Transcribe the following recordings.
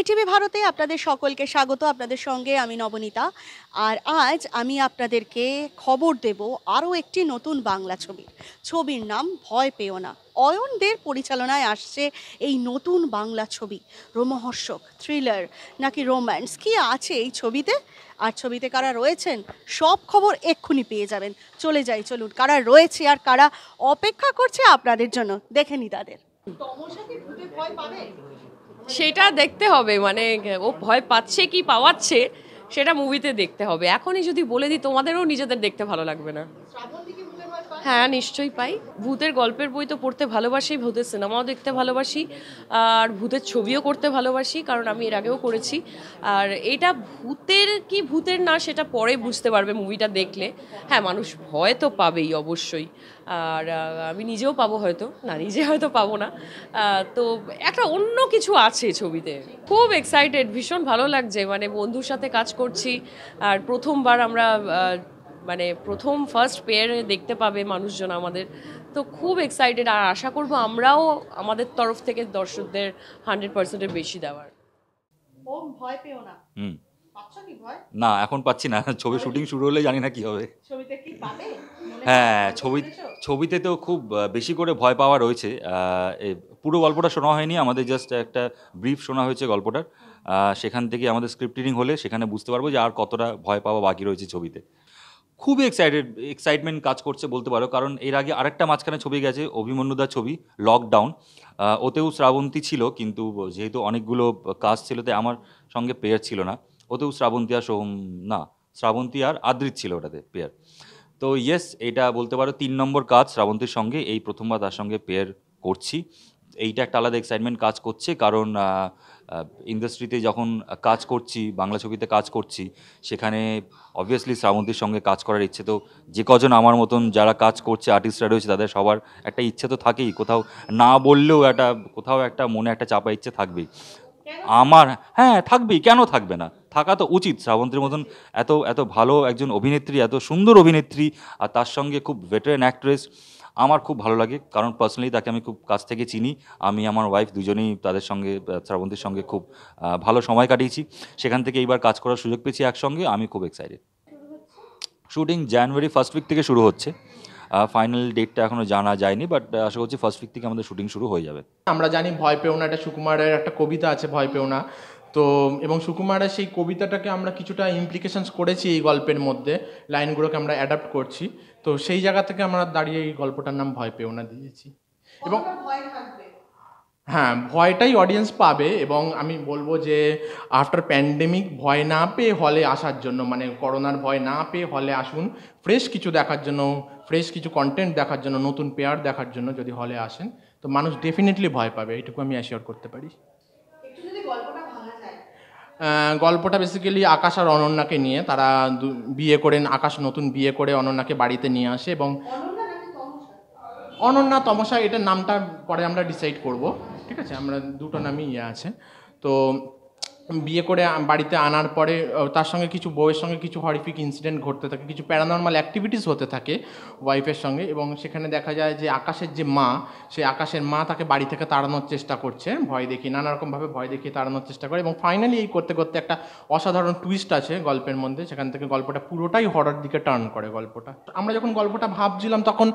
ETV e ভারতে আপনাদের সকলকে স্বাগত আপনাদের সঙ্গে আমি নবনীতা আর আজ আমি আপনাদেরকে খবর দেব আরও একটি নতুন বাংলা ছবির ছবির নাম ভয় পেও না অয়নদের পরিচালনায় আসছে এই নতুন বাংলা ছবি রোমহর্ষক থ্রিলার নাকি রোম্যান্স কি আছে এই ছবিতে আর ছবিতে কারা রয়েছেন সব খবর এক্ষুনি পেয়ে যাবেন চলে যাই চলুন কারা রয়েছে আর কারা অপেক্ষা করছে আপনাদের জন্য দেখে নি তাদের ভয় পাবে সেটা দেখতে হবে মানে ও ভয় পাচ্ছে কি পাওয়াচ্ছে সেটা মুভিতে দেখতে হবে এখনই যদি বলে দিই তোমাদেরও নিজেদের দেখতে ভালো লাগবে না হ্যাঁ নিশ্চয়ই পাই ভূতের গল্পের বই তো পড়তে ভালোবাসি ভূতের সিনেমাও দেখতে ভালোবাসি আর ভূতের ছবিও করতে ভালোবাসি কারণ আমি এর আগেও করেছি আর এটা ভূতের কি ভূতের না সেটা পরে বুঝতে পারবে মুভিটা দেখলে হ্যাঁ মানুষ ভয় তো পাবেই অবশ্যই আর আমি নিজেও পাবো হয়তো না নিজে হয়তো পাবো না তো একটা অন্য কিছু আছে ছবিতে খুব এক্সাইটেড ভীষণ ভালো লাগছে মানে বন্ধুর সাথে কাজ করছি আর প্রথমবার আমরা মানে প্রথম ফার্স্ট পেয়ারে দেখতে পাবে মানুষজন আমাদের তো খুব এক্সাইটেড আর আশা করব আমরাও আমাদের তরফ থেকে দর্শকদের হান্ড্রেড পার্সেন্টের বেশি দেওয়ার ভয় পেও না হুম না এখন পাচ্ছি না ছবি শুটিং শুরু হলে জানি না কি হবে হ্যাঁ ছবি ছবিতে তো খুব বেশি করে ভয় পাওয়া রয়েছে পুরো গল্পটা শোনা হয়নি আমাদের জাস্ট একটা ব্রিফ শোনা হয়েছে গল্পটার সেখান থেকে আমাদের স্ক্রিপ্ট হলে সেখানে বুঝতে পারবো যে আর কতটা ভয় পাওয়া বাকি রয়েছে ছবিতে খুবই এক্সাইটেড এক্সাইটমেন্ট কাজ করছে বলতে পারো কারণ এর আগে আরেকটা মাঝখানে ছবি গেছে অভিমন্যুদার ছবি লকডাউন ওতেও শ্রাবন্তী ছিল কিন্তু যেহেতু অনেকগুলো কাজ ছিল তাই আমার সঙ্গে পেয়ার ছিল না ওতেও শ্রাবন্তী আর সোহম না শ্রাবন্তী আর আদ্রিত ছিল ওটাতে পেয়ার তো ইয়েস এটা বলতে পারো তিন নম্বর কাজ শ্রাবন্তীর সঙ্গে এই প্রথমবার তার সঙ্গে পেয়ার করছি এইটা একটা আলাদা এক্সাইটমেন্ট কাজ করছে কারণ ইন্ডাস্ট্রিতে যখন কাজ করছি বাংলা ছবিতে কাজ করছি সেখানে অবভিয়াসলি শ্রাবন্তীর সঙ্গে কাজ করার ইচ্ছে তো যে কজন আমার মতন যারা কাজ করছে আর্টিস্টরা রয়েছে তাদের সবার একটা ইচ্ছে তো থাকেই কোথাও না বললেও একটা কোথাও একটা মনে একটা চাপা ইচ্ছে থাকবেই আমার হ্যাঁ থাকবেই কেন থাকবে না থাকা তো উচিত শ্রাবন্তীর মতন এত এত ভালো একজন অভিনেত্রী এত সুন্দর অভিনেত্রী আর তার সঙ্গে খুব ভেটারেন অ্যাক্ট্রেস আমার খুব ভালো লাগে কারণ পার্সোনালি তাকে আমি খুব কাছ থেকে চিনি আমি আমার ওয়াইফ দুজনেই তাদের সঙ্গে শ্রাবন্তীর সঙ্গে খুব ভালো সময় কাটিয়েছি সেখান থেকে এইবার কাজ করার সুযোগ পেয়েছি একসঙ্গে আমি খুব excited shooting January first week থেকে শুরু হচ্ছে ফাইনাল ডেটটা এখনো জানা যায়নি বাট আশা করছি ফার্স্ট উইক থেকে আমাদের শুটিং শুরু হয়ে যাবে আমরা জানি ভয় পেও না এটা সুকুমারের একটা কবিতা আছে ভয় পেও না তো এবং সুকুমারের সেই কবিতাটাকে আমরা কিছুটা ইমপ্লিকেশনস করেছি এই গল্পের মধ্যে লাইনগুলোকে আমরা অ্যাডাপ্ট করছি তো সেই জায়গা থেকে আমরা দাঁড়িয়ে এই গল্পটার নাম ভয় পেও না দিয়েছি এবং হ্যাঁ ভয়টাই অডিয়েন্স পাবে এবং আমি বলবো যে আফটার প্যান্ডেমিক ভয় না পেয়ে হলে আসার জন্য মানে করোনার ভয় না পেয়ে হলে আসুন ফ্রেশ কিছু দেখার জন্য ফ্রেশ কিছু কন্টেন্ট দেখার জন্য নতুন পেয়ার দেখার জন্য যদি হলে আসেন তো মানুষ ডেফিনেটলি ভয় পাবে এটুকু আমি অ্যাসিওর করতে পারি গল্পটা বেসিক্যালি আকাশ আর অনন্যাকে নিয়ে তারা বিয়ে করেন আকাশ নতুন বিয়ে করে অনন্যাকে বাড়িতে নিয়ে আসে এবং অনন্যা তমসা এটার নামটা পরে আমরা ডিসাইড করব ঠিক আছে আমরা দুটো নামই ইয়ে আছে তো বিয়ে করে বাড়িতে আনার পরে তার সঙ্গে কিছু বউয়ের সঙ্গে কিছু হরিফিক ইনসিডেন্ট ঘটতে থাকে কিছু প্যারানর্মাল অ্যাক্টিভিটিস হতে থাকে ওয়াইফের সঙ্গে এবং সেখানে দেখা যায় যে আকাশের যে মা সেই আকাশের মা তাকে বাড়ি থেকে তাড়ানোর চেষ্টা করছে ভয় দেখি নানারকমভাবে ভয় দেখিয়ে তাড়ানোর চেষ্টা করে এবং ফাইনালি এই করতে করতে একটা অসাধারণ টুইস্ট আছে গল্পের মধ্যে সেখান থেকে গল্পটা পুরোটাই হরার দিকে টার্ন করে গল্পটা আমরা যখন গল্পটা ভাবছিলাম তখন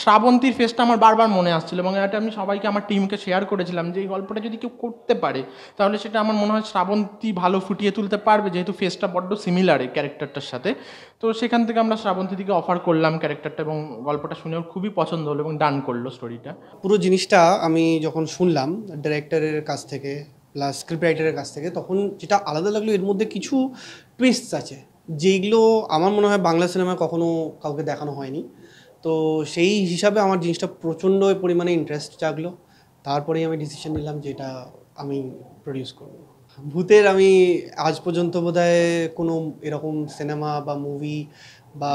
শ্রাবন্তীর ফেসটা আমার বারবার মনে আসছিল এবং এটা আমি সবাইকে আমার টিমকে শেয়ার করেছিলাম যে এই গল্পটা যদি কেউ করতে পারে তাহলে সেটা আমার মনে হয় শ্রাবণ শ্রাবন্তী ভালো ফুটিয়ে তুলতে পারবে যেহেতু ফেসটা বড্ড সিমিলার এই ক্যারেক্টারটার সাথে তো সেখান থেকে আমরা শ্রাবন্তীদিকে অফার করলাম ক্যারেক্টারটা এবং গল্পটা শুনে ওর খুবই পছন্দ হলো এবং ডান করলো স্টোরিটা পুরো জিনিসটা আমি যখন শুনলাম ডিরেক্টরের কাছ থেকে প্লাস স্ক্রিপ্ট রাইটারের কাছ থেকে তখন যেটা আলাদা লাগলো এর মধ্যে কিছু টুইস্টস আছে যেইগুলো আমার মনে হয় বাংলা সিনেমায় কখনো কাউকে দেখানো হয়নি তো সেই হিসাবে আমার জিনিসটা প্রচণ্ড পরিমাণে ইন্টারেস্ট জাগলো তারপরেই আমি ডিসিশন নিলাম যে এটা আমি প্রডিউস করবো ভূতের আমি আজ পর্যন্ত বোধহয় কোনো এরকম সিনেমা বা মুভি বা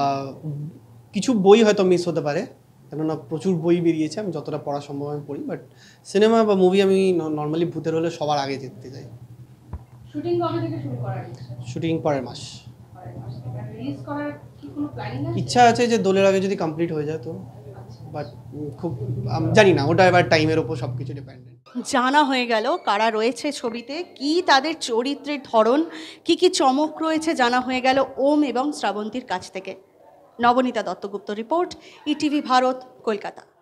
কিছু বই হয়তো মিস হতে পারে কেননা প্রচুর বই বেরিয়েছে আমি যতটা পড়া সম্ভব আমি পড়ি বাট সিনেমা বা মুভি আমি নর্মালি ভূতের হলে সবার আগে যেতে যাই শুটিং পরের মাস ইচ্ছা আছে যে দোলের আগে যদি কমপ্লিট হয়ে যায় তো বাট আচ্ছা। খুব জানি না ওটা এবার টাইমের ওপর সব কিছু ডিপেন্ডেন্ট জানা হয়ে গেল কারা রয়েছে ছবিতে কি তাদের চরিত্রের ধরন কি কি চমক রয়েছে জানা হয়ে গেল ওম এবং শ্রাবন্তীর কাছ থেকে নবনীতা দত্তগুপ্ত রিপোর্ট ইটিভি ভারত কলকাতা